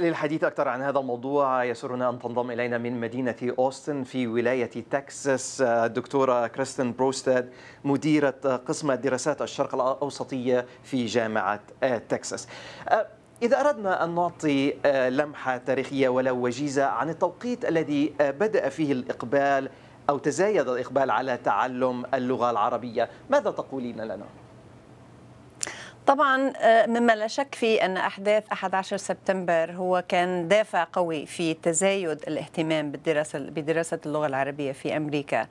للحديث أكثر عن هذا الموضوع يسرنا أن تنضم إلينا من مدينة أوستن في ولاية تكساس الدكتورة كريستين بروستاد مديرة قسم الدراسات الشرق الأوسطية في جامعة آه، تكساس آه، إذا أردنا أن نعطي آه، لمحة تاريخية ولو وجيزة عن التوقيت الذي بدأ فيه الإقبال أو تزايد الإقبال على تعلم اللغة العربية ماذا تقولين لنا؟ طبعا آه، مما لا شك فيه أن أحداث 11 سبتمبر هو كان دافع قوي في تزايد الاهتمام بالدراسة بدراسة اللغة العربية في أمريكا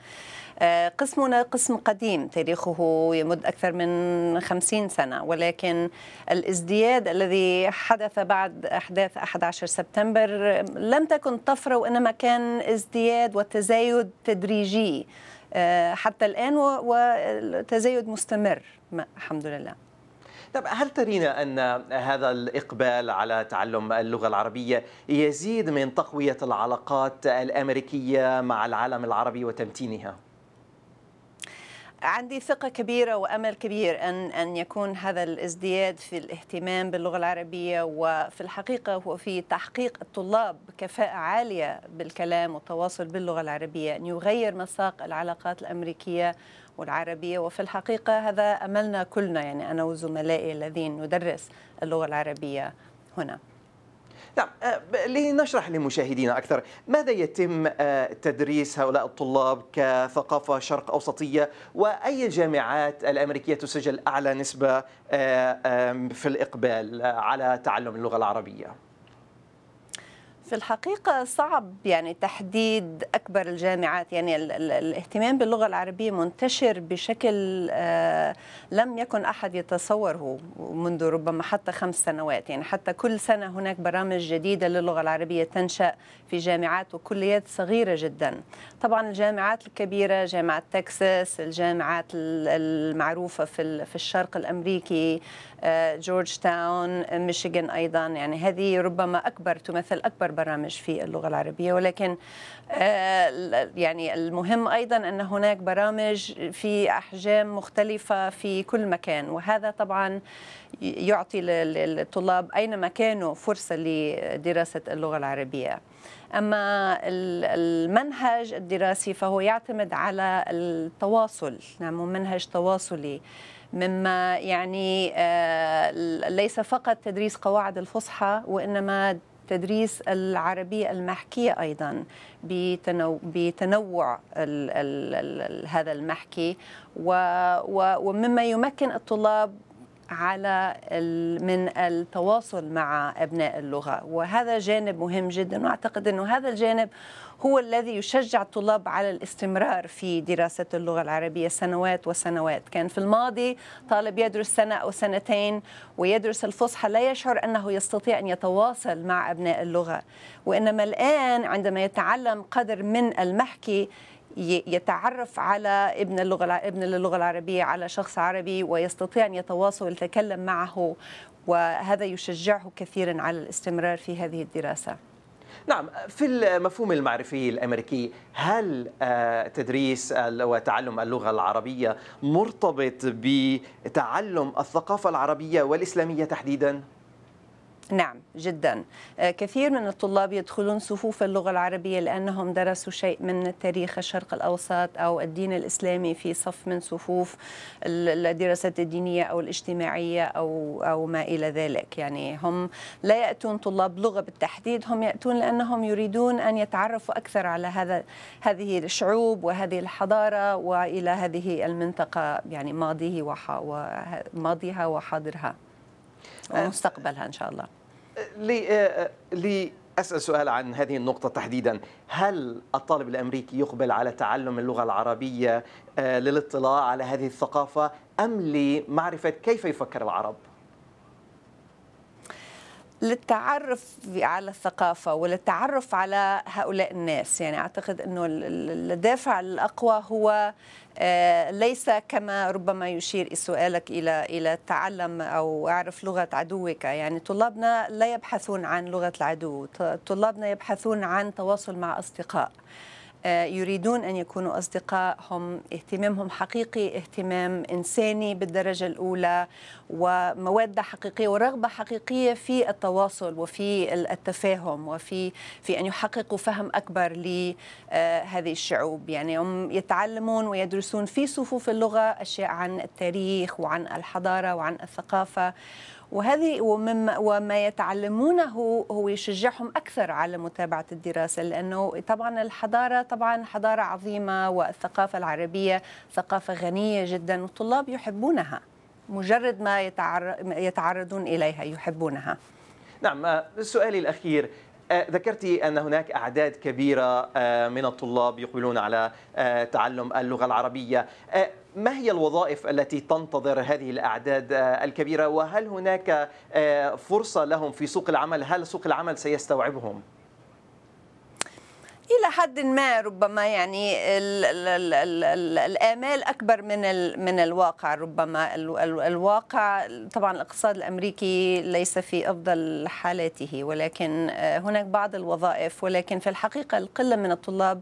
آه، قسمنا قسم قديم تاريخه يمد أكثر من 50 سنة ولكن الازدياد الذي حدث بعد أحداث 11 سبتمبر لم تكن طفرة وإنما كان ازدياد وتزايد تدريجي آه، حتى الآن وتزايد مستمر الحمد لله طب هل ترين أن هذا الإقبال على تعلم اللغة العربية يزيد من تقوية العلاقات الأمريكية مع العالم العربي وتمتينها؟ عندي ثقة كبيرة وأمل كبير أن أن يكون هذا الازدياد في الاهتمام باللغة العربية وفي الحقيقة هو في تحقيق الطلاب كفاءة عالية بالكلام والتواصل باللغة العربية أن يغير مساق العلاقات الأمريكية والعربية وفي الحقيقة هذا أملنا كلنا يعني أنا وزملائي الذين ندرس اللغة العربية هنا نعم آه، لنشرح لمشاهدينا أكثر ماذا يتم آه، تدريس هؤلاء الطلاب كثقافة شرق أوسطية وأي الجامعات الأمريكية تسجل أعلى نسبة آه، في الإقبال على تعلم اللغة العربية في الحقيقة صعب يعني تحديد أكبر الجامعات يعني الاهتمام باللغة العربية منتشر بشكل آه، لم يكن أحد يتصوره منذ ربما حتى خمس سنوات يعني حتى كل سنة هناك برامج جديدة للغة العربية تنشأ في جامعات وكليات صغيرة جدا طبعا الجامعات الكبيرة جامعة تكساس الجامعات المعروفة في, في الشرق الأمريكي آه، جورج تاون ميشيغان أيضا يعني هذه ربما أكبر تمثل أكبر برامج في اللغه العربيه ولكن آه، يعني المهم ايضا ان هناك برامج في احجام مختلفه في كل مكان وهذا طبعا يعطي للطلاب اينما كانوا فرصه لدراسه اللغه العربيه اما المنهج الدراسي فهو يعتمد على التواصل نعم منهج تواصلي مما يعني آه، ليس فقط تدريس قواعد الفصحى وانما تدريس العربية المحكية أيضا بتنوع, بتنوع ال ال ال هذا المحكي ومما يمكن الطلاب على من التواصل مع ابناء اللغه وهذا جانب مهم جدا واعتقد انه هذا الجانب هو الذي يشجع الطلاب على الاستمرار في دراسه اللغه العربيه سنوات وسنوات كان في الماضي طالب يدرس سنه او سنتين ويدرس الفصحى لا يشعر انه يستطيع ان يتواصل مع ابناء اللغه وانما الان عندما يتعلم قدر من المحكي يتعرف على ابن اللغه ابن اللغه العربيه على شخص عربي ويستطيع ان يتواصل ويتكلم معه وهذا يشجعه كثيرا على الاستمرار في هذه الدراسه. نعم في المفهوم المعرفي الامريكي هل آه، تدريس وتعلم اللغه العربيه مرتبط بتعلم الثقافه العربيه والاسلاميه تحديدا؟ نعم جدا آه، كثير من الطلاب يدخلون صفوف اللغة العربية لأنهم درسوا شيء من تاريخ الشرق الأوسط أو الدين الإسلامي في صف من صفوف الدراسات الدينية أو الاجتماعية أو, أو ما إلى ذلك يعني هم لا يأتون طلاب لغة بالتحديد هم يأتون لأنهم يريدون أن يتعرفوا أكثر على هذا هذه الشعوب وهذه الحضارة وإلى هذه المنطقة يعني ماضيه وماضيها وحاضرها ومستقبلها آه، ان شاء الله آه، لي اسال سؤال عن هذه النقطه تحديدا هل الطالب الامريكي يقبل على تعلم اللغه العربيه آه، للاطلاع على هذه الثقافه ام لمعرفه كيف يفكر العرب للتعرف على الثقافة وللتعرف على هؤلاء الناس يعني أعتقد أنه الدافع الأقوى هو آه، ليس كما ربما يشير سؤالك إلى إلى تعلم أو أعرف لغة عدوك يعني طلابنا لا يبحثون عن لغة العدو طلابنا يبحثون عن تواصل مع أصدقاء آه، يريدون أن يكونوا أصدقاء هم اهتمامهم حقيقي اهتمام إنساني بالدرجة الأولى ومودة حقيقية ورغبة حقيقية في التواصل وفي التفاهم وفي في أن يحققوا فهم أكبر لهذه آه، الشعوب يعني هم يتعلمون ويدرسون في صفوف اللغة أشياء عن التاريخ وعن الحضارة وعن الثقافة وهذه ومما وما يتعلمونه هو يشجعهم اكثر على متابعه الدراسه لانه طبعا الحضاره طبعا حضاره عظيمه والثقافه العربيه ثقافه غنيه جدا والطلاب يحبونها مجرد ما يتعرضون اليها يحبونها نعم آه، سؤالي الاخير آه، ذكرت أن هناك أعداد كبيرة آه، من الطلاب يقبلون على آه، تعلم اللغة العربية ما هي الوظائف التي تنتظر هذه الأعداد الكبيرة وهل هناك فرصة لهم في سوق العمل هل سوق العمل سيستوعبهم؟ حد ما ربما يعني الامال اكبر من من الواقع ربما الواقع طبعا الاقتصاد الامريكي ليس في افضل حالاته ولكن آه، هناك بعض الوظائف ولكن في الحقيقه القله من الطلاب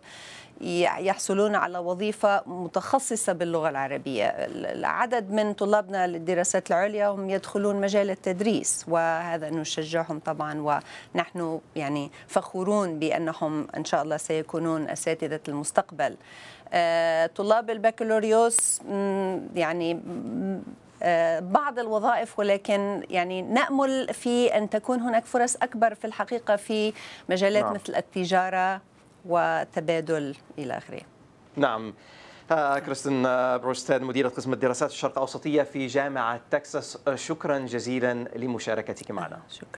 يحصلون على وظيفة متخصصة باللغة العربية العدد من طلابنا للدراسات العليا هم يدخلون مجال التدريس وهذا نشجعهم طبعا ونحن يعني فخورون بأنهم إن شاء الله سيكونون أساتذة المستقبل آه، طلاب البكالوريوس يعني آه، بعض الوظائف ولكن يعني نأمل في أن تكون هناك فرص أكبر في الحقيقة في مجالات نعم. مثل التجارة وتبادل إلى آخره نعم آه، كريستين آه، بروستاد مديرة قسم الدراسات الشرق أوسطية في جامعة تكساس آه، شكرا جزيلا لمشاركتك معنا شكرا